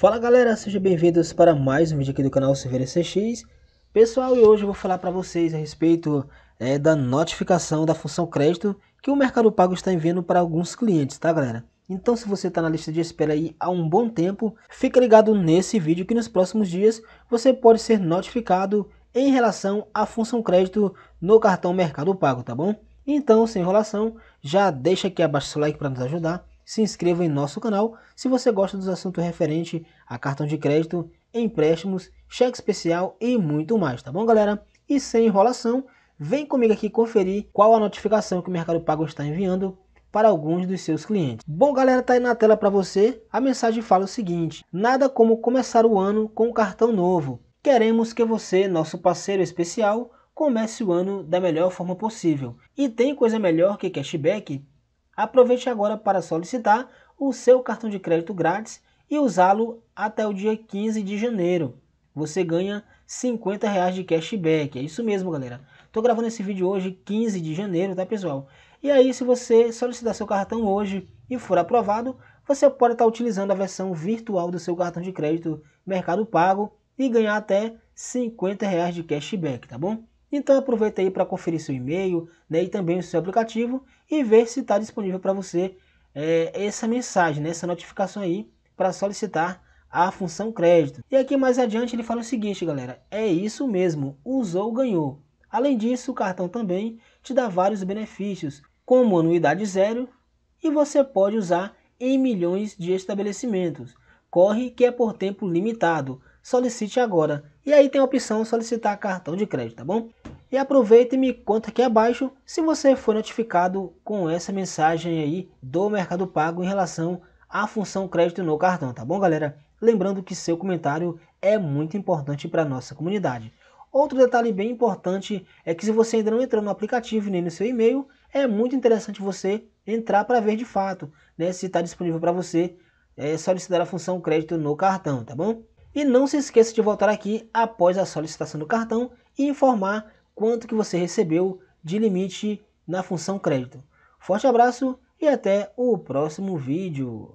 Fala galera, sejam bem-vindos para mais um vídeo aqui do canal Silveira CX Pessoal, e hoje eu vou falar para vocês a respeito é, da notificação da função crédito que o Mercado Pago está enviando para alguns clientes, tá galera? Então se você está na lista de espera aí há um bom tempo, fica ligado nesse vídeo que nos próximos dias você pode ser notificado em relação à função crédito no cartão Mercado Pago, tá bom? Então, sem enrolação, já deixa aqui abaixo seu like para nos ajudar se inscreva em nosso canal se você gosta dos assuntos referentes a cartão de crédito, empréstimos, cheque especial e muito mais, tá bom galera? E sem enrolação, vem comigo aqui conferir qual a notificação que o Mercado Pago está enviando para alguns dos seus clientes. Bom galera, tá aí na tela para você, a mensagem fala o seguinte, nada como começar o ano com um cartão novo. Queremos que você, nosso parceiro especial, comece o ano da melhor forma possível. E tem coisa melhor que cashback? Aproveite agora para solicitar o seu cartão de crédito grátis e usá-lo até o dia 15 de janeiro. Você ganha 50 reais de cashback. É isso mesmo, galera. Estou gravando esse vídeo hoje, 15 de janeiro, tá, pessoal? E aí, se você solicitar seu cartão hoje e for aprovado, você pode estar tá utilizando a versão virtual do seu cartão de crédito Mercado Pago e ganhar até 50 reais de cashback, tá bom? Então aproveita aí para conferir seu e-mail né, e também o seu aplicativo e ver se está disponível para você é, essa mensagem, né, essa notificação aí para solicitar a função crédito. E aqui mais adiante ele fala o seguinte, galera, é isso mesmo, usou, ganhou. Além disso, o cartão também te dá vários benefícios, como anuidade zero, e você pode usar em milhões de estabelecimentos. Corre que é por tempo limitado. Solicite agora. E aí tem a opção solicitar cartão de crédito, tá bom? E aproveita e me conta aqui abaixo se você foi notificado com essa mensagem aí do Mercado Pago em relação à função crédito no cartão, tá bom galera? Lembrando que seu comentário é muito importante para a nossa comunidade. Outro detalhe bem importante é que se você ainda não entrou no aplicativo nem no seu e-mail, é muito interessante você entrar para ver de fato né, se está disponível para você é, solicitar a função crédito no cartão, tá bom? E não se esqueça de voltar aqui após a solicitação do cartão e informar quanto que você recebeu de limite na função crédito. Forte abraço e até o próximo vídeo.